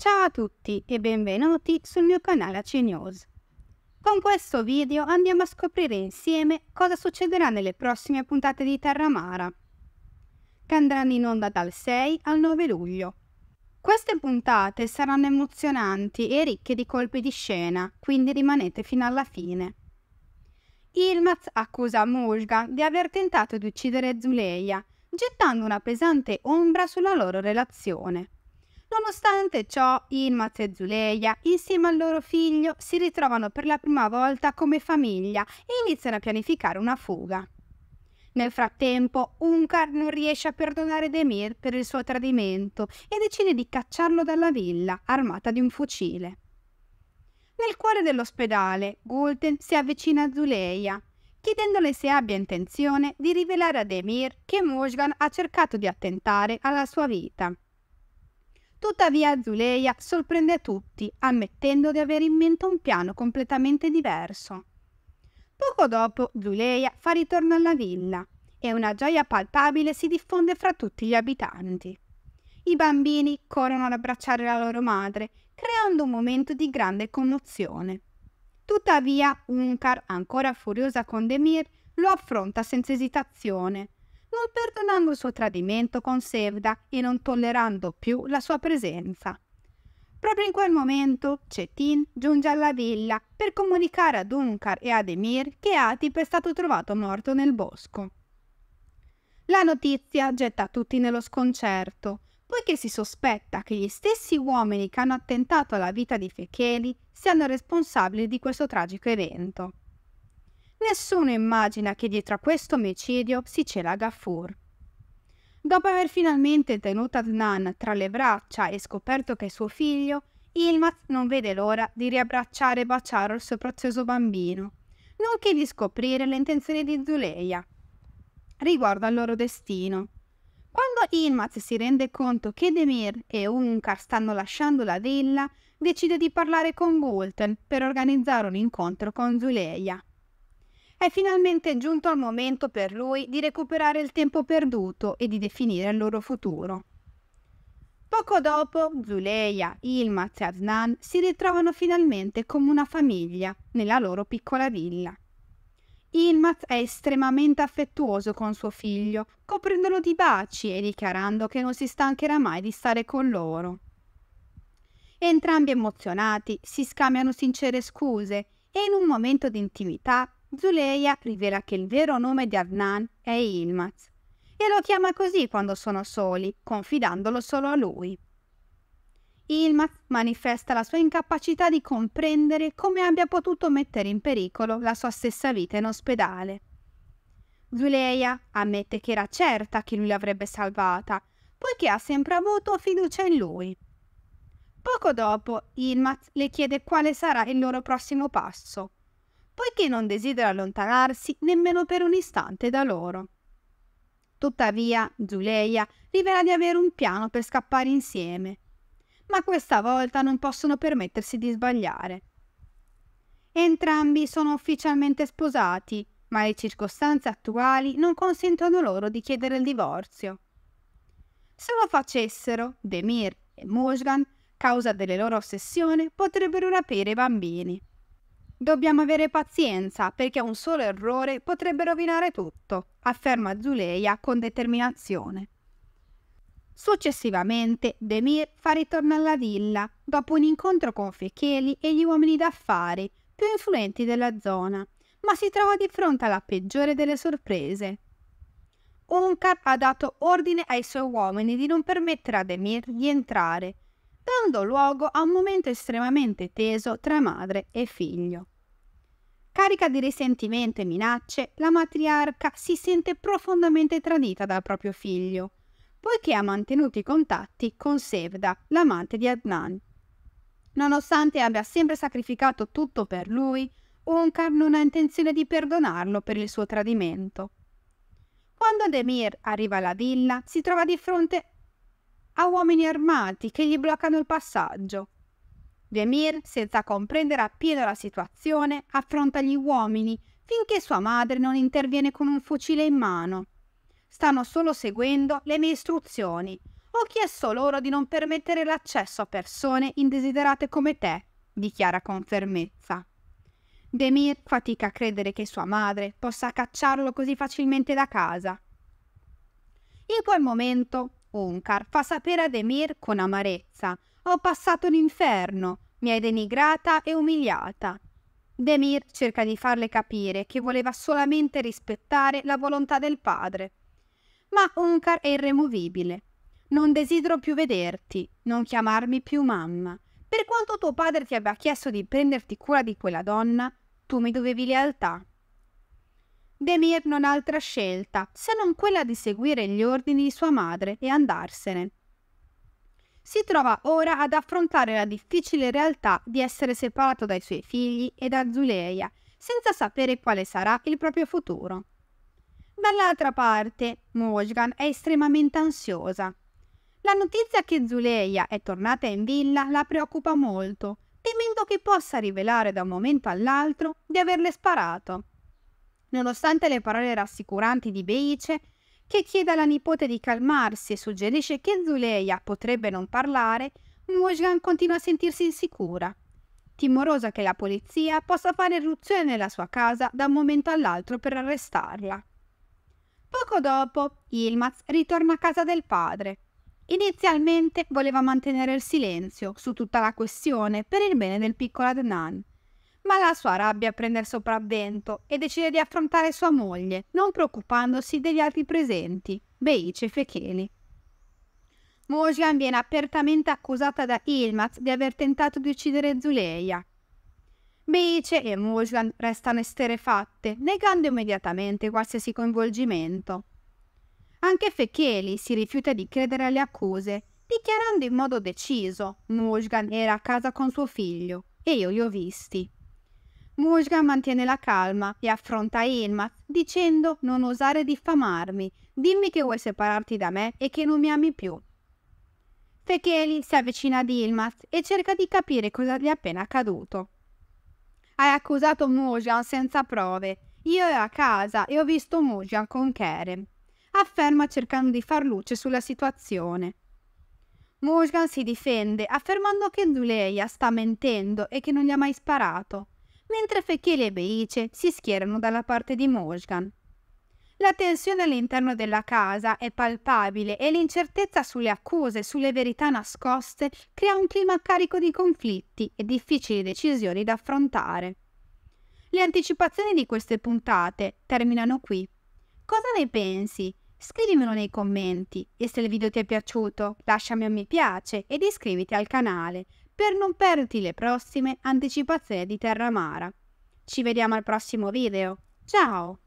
Ciao a tutti e benvenuti sul mio canale AC News. Con questo video andiamo a scoprire insieme cosa succederà nelle prossime puntate di Terra Mara, che andranno in onda dal 6 al 9 luglio. Queste puntate saranno emozionanti e ricche di colpi di scena, quindi rimanete fino alla fine. Ilmaz accusa Mulga di aver tentato di uccidere Zuleia, gettando una pesante ombra sulla loro relazione. Nonostante ciò, Ilmaz e Zuleia, insieme al loro figlio, si ritrovano per la prima volta come famiglia e iniziano a pianificare una fuga. Nel frattempo, Unkar non riesce a perdonare Demir per il suo tradimento e decide di cacciarlo dalla villa, armata di un fucile. Nel cuore dell'ospedale, Gulden si avvicina a Zuleia, chiedendole se abbia intenzione di rivelare a Demir che Mojgan ha cercato di attentare alla sua vita. Tuttavia Zuleia sorprende tutti, ammettendo di avere in mente un piano completamente diverso. Poco dopo Zuleia fa ritorno alla villa e una gioia palpabile si diffonde fra tutti gli abitanti. I bambini corrono ad abbracciare la loro madre, creando un momento di grande commozione. Tuttavia, Unkar, ancora furiosa con Demir, lo affronta senza esitazione non perdonando il suo tradimento con Sevda e non tollerando più la sua presenza. Proprio in quel momento Cetin giunge alla villa per comunicare ad Dunkar e ad Emir che Atip è stato trovato morto nel bosco. La notizia getta tutti nello sconcerto, poiché si sospetta che gli stessi uomini che hanno attentato alla vita di Fecheli siano responsabili di questo tragico evento. Nessuno immagina che dietro a questo omicidio si cela Gaffur. Dopo aver finalmente tenuto Adnan tra le braccia e scoperto che è suo figlio, Ilmaz non vede l'ora di riabbracciare e baciare il suo prezioso bambino, nonché di scoprire le intenzioni di Zuleia riguardo al loro destino. Quando Ilmaz si rende conto che Demir e Unkar stanno lasciando la villa, decide di parlare con Gulten per organizzare un incontro con Zuleia. È finalmente giunto il momento per lui di recuperare il tempo perduto e di definire il loro futuro. Poco dopo, Zuleia, Ilmaz e Aznan si ritrovano finalmente come una famiglia nella loro piccola villa. Ilmaz è estremamente affettuoso con suo figlio, coprendolo di baci e dichiarando che non si stancherà mai di stare con loro. Entrambi emozionati si scambiano sincere scuse e in un momento di intimità Zuleia rivela che il vero nome di Adnan è Ilmaz e lo chiama così quando sono soli, confidandolo solo a lui. Ilmaz manifesta la sua incapacità di comprendere come abbia potuto mettere in pericolo la sua stessa vita in ospedale. Zuleia ammette che era certa che lui l'avrebbe salvata, poiché ha sempre avuto fiducia in lui. Poco dopo, Ilmaz le chiede quale sarà il loro prossimo passo poiché non desidera allontanarsi nemmeno per un istante da loro. Tuttavia, Zuleia rivela di avere un piano per scappare insieme, ma questa volta non possono permettersi di sbagliare. Entrambi sono ufficialmente sposati, ma le circostanze attuali non consentono loro di chiedere il divorzio. Se lo facessero, Demir e Mojgan, causa delle loro ossessioni, potrebbero rapire i bambini. Dobbiamo avere pazienza perché un solo errore potrebbe rovinare tutto, afferma Zuleia con determinazione. Successivamente, Demir fa ritorno alla villa dopo un incontro con Fecheli e gli uomini d'affari più influenti della zona, ma si trova di fronte alla peggiore delle sorprese. Unkar ha dato ordine ai suoi uomini di non permettere a Demir di entrare dando luogo a un momento estremamente teso tra madre e figlio. Carica di risentimento e minacce, la matriarca si sente profondamente tradita dal proprio figlio, poiché ha mantenuto i contatti con Sevda, l'amante di Adnan. Nonostante abbia sempre sacrificato tutto per lui, Unkar non ha intenzione di perdonarlo per il suo tradimento. Quando Demir arriva alla villa, si trova di fronte a uomini armati che gli bloccano il passaggio. Demir, senza comprendere appieno la situazione, affronta gli uomini finché sua madre non interviene con un fucile in mano. Stanno solo seguendo le mie istruzioni. Ho chiesto loro di non permettere l'accesso a persone indesiderate come te, dichiara con fermezza. Demir fatica a credere che sua madre possa cacciarlo così facilmente da casa. In quel momento Onkar fa sapere ad Emir con amarezza. Ho passato l'inferno, mi hai denigrata e umiliata. Demir cerca di farle capire che voleva solamente rispettare la volontà del padre. Ma Onkar è irremovibile. Non desidero più vederti, non chiamarmi più mamma. Per quanto tuo padre ti abbia chiesto di prenderti cura di quella donna, tu mi dovevi lealtà. Demir non ha altra scelta se non quella di seguire gli ordini di sua madre e andarsene. Si trova ora ad affrontare la difficile realtà di essere separato dai suoi figli e da Zuleia, senza sapere quale sarà il proprio futuro. Dall'altra parte, Mojgan è estremamente ansiosa. La notizia che Zuleia è tornata in villa la preoccupa molto, temendo che possa rivelare da un momento all'altro di averle sparato nonostante le parole rassicuranti di Beice, che chiede alla nipote di calmarsi e suggerisce che Zuleia potrebbe non parlare, Mujgan continua a sentirsi insicura, timorosa che la polizia possa fare irruzione nella sua casa da un momento all'altro per arrestarla. Poco dopo, Ilmaz ritorna a casa del padre. Inizialmente voleva mantenere il silenzio su tutta la questione per il bene del piccolo Adnan, ma la sua rabbia prende il sopravvento e decide di affrontare sua moglie, non preoccupandosi degli altri presenti, Beice e Fecheli. Mojgan viene apertamente accusata da Ilmaz di aver tentato di uccidere Zuleia. Beice e Mojgan restano esterrefatte, negando immediatamente qualsiasi coinvolgimento. Anche Fecheli si rifiuta di credere alle accuse, dichiarando in modo deciso Mojgan era a casa con suo figlio e io li ho visti. Mujga mantiene la calma e affronta Ilma dicendo non osare diffamarmi, dimmi che vuoi separarti da me e che non mi ami più. Fekeli si avvicina ad Ilmaz e cerca di capire cosa gli è appena accaduto. Hai accusato Mujgan senza prove. Io ero a casa e ho visto Mujgan con Kerem. Afferma cercando di far luce sulla situazione. Mujgan si difende affermando che Zuleia sta mentendo e che non gli ha mai sparato mentre Fekir e Beice si schierano dalla parte di Morgan. La tensione all'interno della casa è palpabile e l'incertezza sulle accuse e sulle verità nascoste crea un clima carico di conflitti e difficili decisioni da affrontare. Le anticipazioni di queste puntate terminano qui. Cosa ne pensi? Scrivimelo nei commenti e se il video ti è piaciuto lasciami un mi piace ed iscriviti al canale per non perderti le prossime anticipazioni di Terra Terramara. Ci vediamo al prossimo video. Ciao!